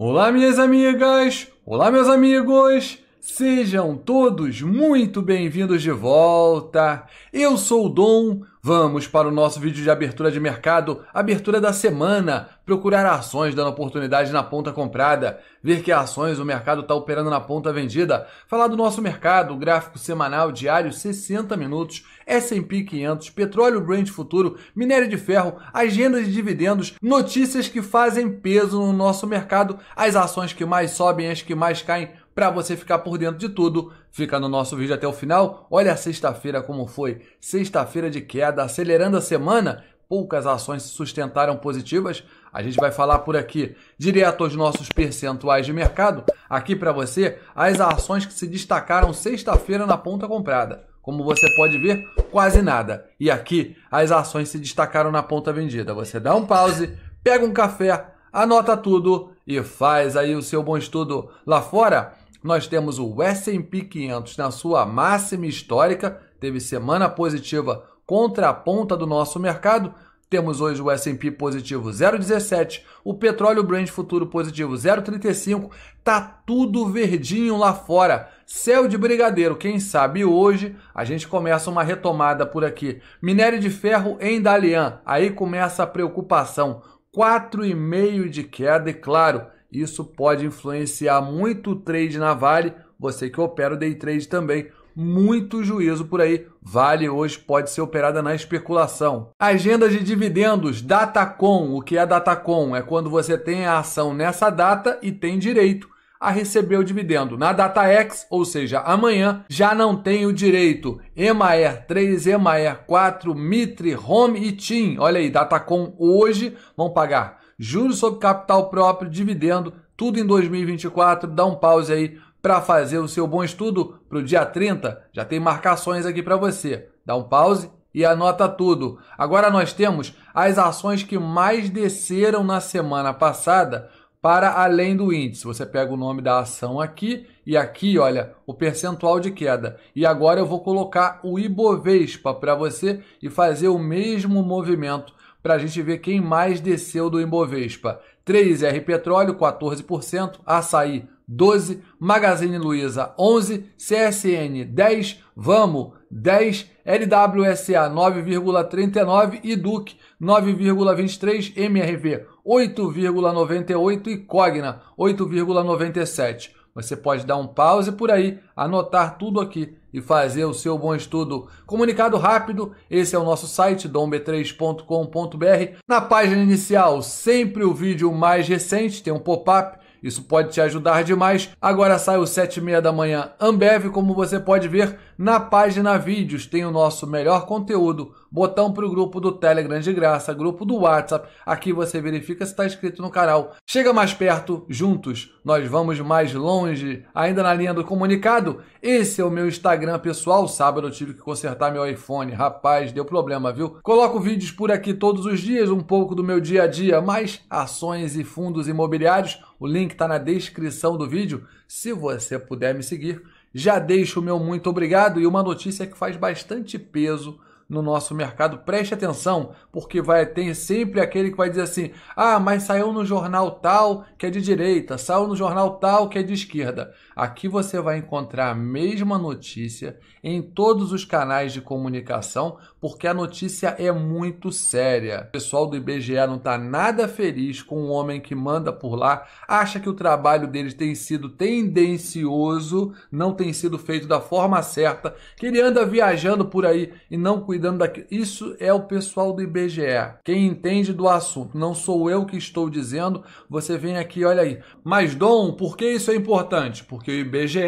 Olá, minhas amigas! Olá, meus amigos! Sejam todos muito bem-vindos de volta. Eu sou o Dom. Vamos para o nosso vídeo de abertura de mercado, abertura da semana, procurar ações dando oportunidade na ponta comprada, ver que ações o mercado está operando na ponta vendida, falar do nosso mercado, gráfico semanal, diário, 60 minutos, S&P 500, petróleo Brent futuro, minério de ferro, agenda de dividendos, notícias que fazem peso no nosso mercado, as ações que mais sobem, as que mais caem, para você ficar por dentro de tudo, fica no nosso vídeo até o final. Olha a sexta-feira como foi. Sexta-feira de queda, acelerando a semana, poucas ações se sustentaram positivas. A gente vai falar por aqui direto aos nossos percentuais de mercado. Aqui para você, as ações que se destacaram sexta-feira na ponta comprada. Como você pode ver, quase nada. E aqui, as ações se destacaram na ponta vendida. Você dá um pause, pega um café, anota tudo e faz aí o seu bom estudo lá fora nós temos o S&P 500 na sua máxima histórica, teve semana positiva contra a ponta do nosso mercado. Temos hoje o S&P positivo 0,17, o petróleo Brent futuro positivo 0,35. Tá tudo verdinho lá fora. Céu de brigadeiro, quem sabe hoje a gente começa uma retomada por aqui. Minério de ferro em Dalian, aí começa a preocupação. 4,5 de queda e claro, isso pode influenciar muito o trade na Vale, você que opera o day trade também. Muito juízo por aí. Vale hoje pode ser operada na especulação. Agenda de dividendos, Datacom. O que é Datacom? É quando você tem a ação nessa data e tem direito a receber o dividendo. Na data X, ou seja, amanhã, já não tem o direito. Emaer 3, Emaer 4, Mitre, Home e TIM. Olha aí, Datacom hoje vão pagar juros sobre capital próprio, dividendo, tudo em 2024. Dá um pause aí para fazer o seu bom estudo para o dia 30. Já tem marcações aqui para você. Dá um pause e anota tudo. Agora nós temos as ações que mais desceram na semana passada para além do índice. Você pega o nome da ação aqui e aqui, olha, o percentual de queda. E agora eu vou colocar o Ibovespa para você e fazer o mesmo movimento para a gente ver quem mais desceu do Ibovespa. 3R Petróleo, 14%, Açaí, 12%, Magazine Luiza, 11%, CSN, 10%, Vamo, 10%, LWSA, 9,39% e Duke 9,23%, MRV, 8,98% e Cogna, 8,97%. Você pode dar um pause por aí, anotar tudo aqui e fazer o seu bom estudo. Comunicado rápido, esse é o nosso site domb3.com.br. Na página inicial, sempre o vídeo mais recente, tem um pop-up isso pode te ajudar demais. Agora sai o 7h30 da manhã Ambev, como você pode ver. Na página Vídeos tem o nosso melhor conteúdo, botão para o grupo do Telegram de graça, grupo do WhatsApp. Aqui você verifica se está inscrito no canal. Chega mais perto, juntos nós vamos mais longe. Ainda na linha do comunicado, esse é o meu Instagram pessoal. Sábado eu tive que consertar meu iPhone. Rapaz, deu problema, viu? Coloco vídeos por aqui todos os dias, um pouco do meu dia a dia, mais ações e fundos imobiliários. O link está na descrição do vídeo. Se você puder me seguir, já deixo o meu muito obrigado e uma notícia que faz bastante peso no nosso mercado. Preste atenção, porque vai ter sempre aquele que vai dizer assim: ah, mas saiu no jornal tal que é de direita, saiu no jornal tal que é de esquerda. Aqui você vai encontrar a mesma notícia em todos os canais de comunicação, porque a notícia é muito séria. O pessoal do IBGE não está nada feliz com o homem que manda por lá, acha que o trabalho dele tem sido tendencioso, não tem sido feito da forma certa, que ele anda viajando por aí e não cuidando daquilo. Isso é o pessoal do IBGE. Quem entende do assunto, não sou eu que estou dizendo, você vem aqui, olha aí. Mas, Dom, por que isso é importante? Porque o IBGE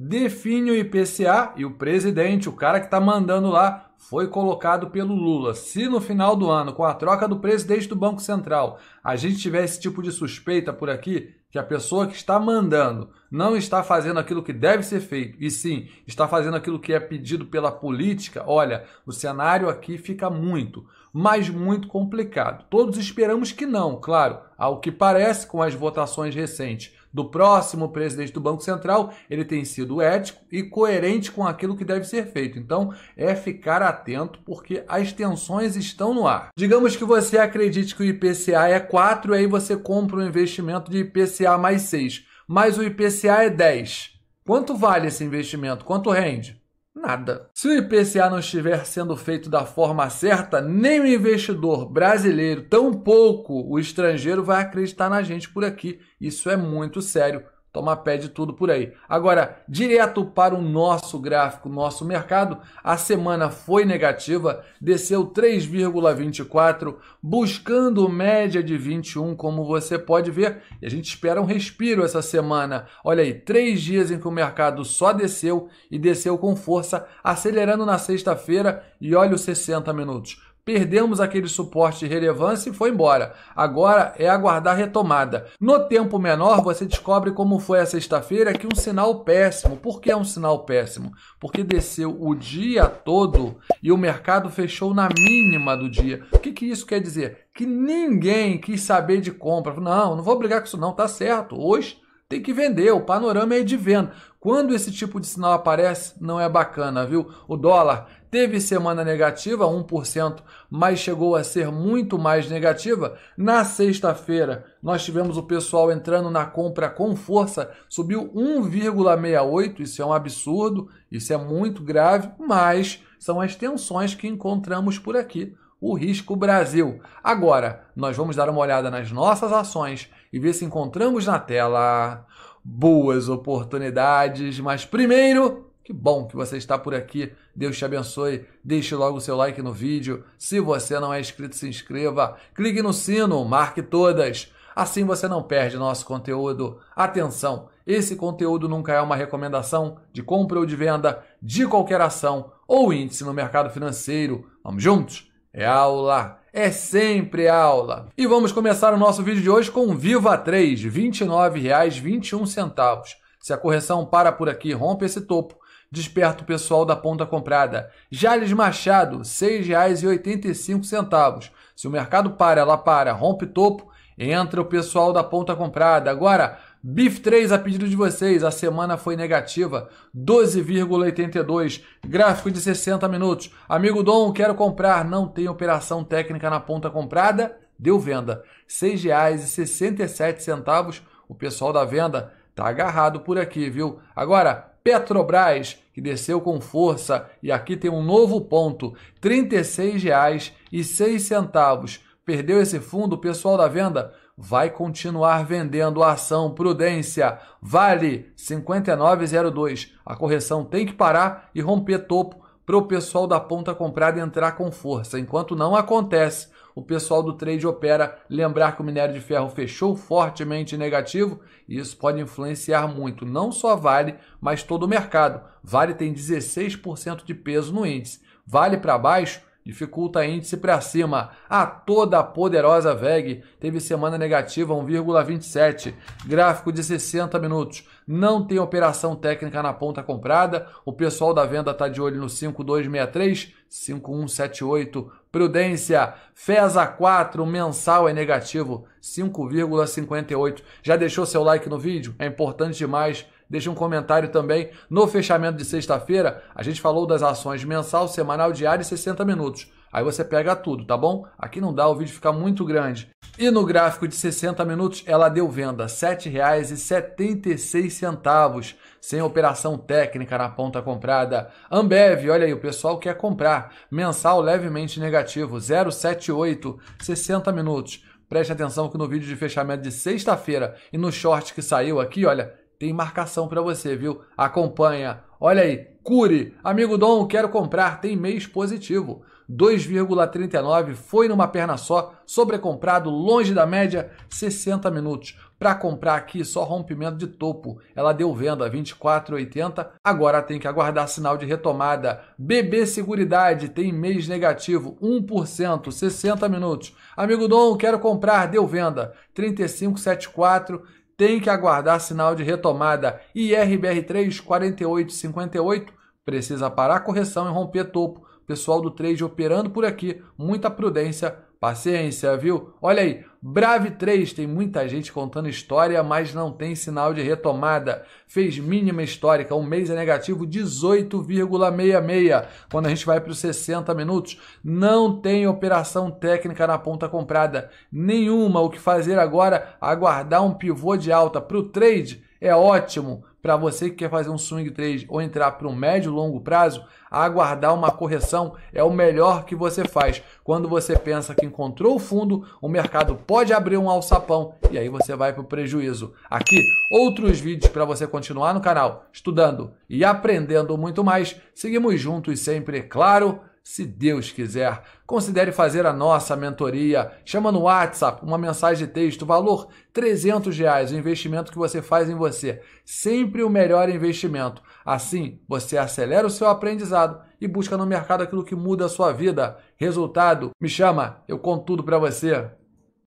define o IPCA e o presidente, o cara que está mandando lá, foi colocado pelo Lula. Se no final do ano, com a troca do presidente do Banco Central, a gente tiver esse tipo de suspeita por aqui, que a pessoa que está mandando não está fazendo aquilo que deve ser feito, e sim está fazendo aquilo que é pedido pela política, olha, o cenário aqui fica muito, mas muito complicado. Todos esperamos que não, claro, ao que parece com as votações recentes do próximo presidente do Banco Central, ele tem sido ético e coerente com aquilo que deve ser feito. Então, é ficar atento porque as tensões estão no ar. Digamos que você acredite que o IPCA é 4 e aí você compra um investimento de IPCA mais 6, mas o IPCA é 10. Quanto vale esse investimento? Quanto rende? nada. Se o IPCA não estiver sendo feito da forma certa, nem o investidor brasileiro, tampouco o estrangeiro vai acreditar na gente por aqui. Isso é muito sério tomar pé de tudo por aí. Agora, direto para o nosso gráfico, nosso mercado, a semana foi negativa, desceu 3,24, buscando média de 21, como você pode ver, e a gente espera um respiro essa semana. Olha aí, três dias em que o mercado só desceu e desceu com força, acelerando na sexta-feira e olha os 60 minutos perdemos aquele suporte de relevância e foi embora. Agora é aguardar retomada. No tempo menor, você descobre como foi a sexta-feira que um sinal péssimo. Por que é um sinal péssimo? Porque desceu o dia todo e o mercado fechou na mínima do dia. O que, que isso quer dizer? Que ninguém quis saber de compra. Não, não vou brigar com isso não, tá certo. Hoje tem que vender, o panorama é de venda. Quando esse tipo de sinal aparece, não é bacana, viu? O dólar teve semana negativa, 1%, mas chegou a ser muito mais negativa. Na sexta-feira, nós tivemos o pessoal entrando na compra com força, subiu 1,68, isso é um absurdo, isso é muito grave, mas são as tensões que encontramos por aqui. O risco Brasil. Agora, nós vamos dar uma olhada nas nossas ações e ver se encontramos na tela boas oportunidades, mas primeiro que bom que você está por aqui. Deus te abençoe. Deixe logo o seu like no vídeo. Se você não é inscrito, se inscreva. Clique no sino, marque todas. Assim você não perde nosso conteúdo. Atenção, esse conteúdo nunca é uma recomendação de compra ou de venda de qualquer ação ou índice no mercado financeiro. Vamos juntos? É aula, é sempre aula. E vamos começar o nosso vídeo de hoje com Viva 3, R$ 29,21. Se a correção para por aqui, rompe esse topo Desperta o pessoal da ponta comprada. Jales Machado, R$ 6,85. Se o mercado para, ela para, rompe topo, entra o pessoal da ponta comprada. Agora, BIF 3 a pedido de vocês, a semana foi negativa, 12,82, gráfico de 60 minutos. Amigo Dom, quero comprar, não tem operação técnica na ponta comprada, deu venda. R$ 6,67, o pessoal da venda tá agarrado por aqui, viu? Agora, Petrobras, que desceu com força e aqui tem um novo ponto, R$ 36,06. Perdeu esse fundo, o pessoal da venda vai continuar vendendo a ação Prudência. Vale 59,02. A correção tem que parar e romper topo para o pessoal da ponta comprada entrar com força. Enquanto não acontece, o pessoal do trade opera lembrar que o minério de ferro fechou fortemente negativo e isso pode influenciar muito, não só Vale, mas todo o mercado. Vale tem 16% de peso no índice. Vale para baixo, dificulta índice para cima. A ah, toda poderosa VEG teve semana negativa 1,27, gráfico de 60 minutos. Não tem operação técnica na ponta comprada. O pessoal da venda está de olho no 5263, 5178. Prudência, FESA 4, mensal é negativo, 5,58. Já deixou seu like no vídeo? É importante demais Deixe um comentário também. No fechamento de sexta-feira, a gente falou das ações mensal, semanal, diário e 60 minutos. Aí você pega tudo, tá bom? Aqui não dá, o vídeo fica muito grande. E no gráfico de 60 minutos, ela deu venda R$ 7,76, sem operação técnica na ponta comprada. Ambev, olha aí, o pessoal quer comprar. Mensal levemente negativo, 0,78, 60 minutos. Preste atenção que no vídeo de fechamento de sexta-feira e no short que saiu aqui, olha, tem marcação para você, viu? Acompanha. Olha aí, Cure, amigo Dom, quero comprar, tem mês positivo. 2,39 foi numa perna só, sobrecomprado, longe da média, 60 minutos. Para comprar aqui, só rompimento de topo. Ela deu venda a 24,80, agora tem que aguardar sinal de retomada. BB Seguridade tem mês negativo, 1%, 60 minutos. Amigo Dom, quero comprar, deu venda, 35,74 tem que aguardar sinal de retomada. IRBR 3 4858 precisa parar a correção e romper topo. Pessoal do trade operando por aqui, muita prudência Paciência, viu? Olha aí, Brave 3 tem muita gente contando história, mas não tem sinal de retomada. Fez mínima histórica, um mês é negativo 18,66. Quando a gente vai para os 60 minutos, não tem operação técnica na ponta comprada. Nenhuma. O que fazer agora? Aguardar um pivô de alta. Para o trade é ótimo para você que quer fazer um swing trade ou entrar para um médio longo prazo, aguardar uma correção é o melhor que você faz. Quando você pensa que encontrou o fundo, o mercado pode abrir um alçapão e aí você vai para o prejuízo. Aqui, outros vídeos para você continuar no canal, estudando e aprendendo muito mais. Seguimos juntos sempre, é claro se Deus quiser. Considere fazer a nossa mentoria. Chama no WhatsApp, uma mensagem de texto, valor 300 reais, o investimento que você faz em você. Sempre o melhor investimento. Assim, você acelera o seu aprendizado e busca no mercado aquilo que muda a sua vida. Resultado, me chama, eu conto tudo para você.